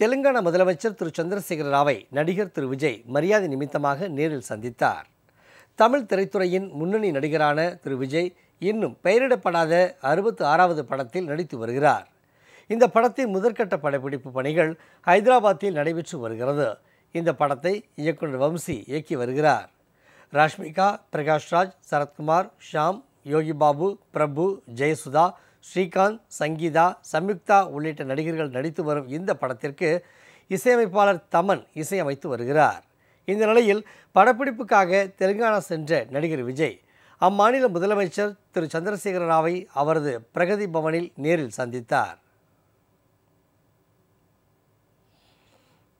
தெலுங்கானா முதலமைச்சர் திரு சந்திரசேகர ராவை நடிகர் திரு விஜய் மரியாதை நிமித்தமாக நேரில் சந்தித்தார் தமிழ் திரைத்துறையின் முன்னணி நடிகரான திரு விஜய் இன்னும் பெயரிடப்படாத அறுபத்து ஆறாவது படத்தில் நடித்து வருகிறார் இந்த படத்தின் முதற்கட்ட படப்பிடிப்பு பணிகள் ஹைதராபாத்தில் நடைபெற்று வருகிறது இந்த படத்தை இயக்குனர் வம்சி இயக்கி வருகிறார் ராஷ்மிகா பிரகாஷ்ராஜ் சரத்குமார் ஷாம் யோகி பாபு பிரபு ஜெயசுதா ஸ்ரீகாந்த் சங்கீதா சம்யுக்தா உள்ளிட்ட நடிகர்கள் நடித்து வரும் இந்த படத்திற்கு இசையமைப்பாளர் தமன் இசையமைத்து வருகிறார் இந்த நிலையில் படப்பிடிப்புக்காக தெலுங்கானா சென்ற நடிகர் விஜய் அம்மாநில முதலமைச்சர் திரு சந்திரசேகர ராவை அவரது பிரகதி பவனில் நேரில் சந்தித்தார்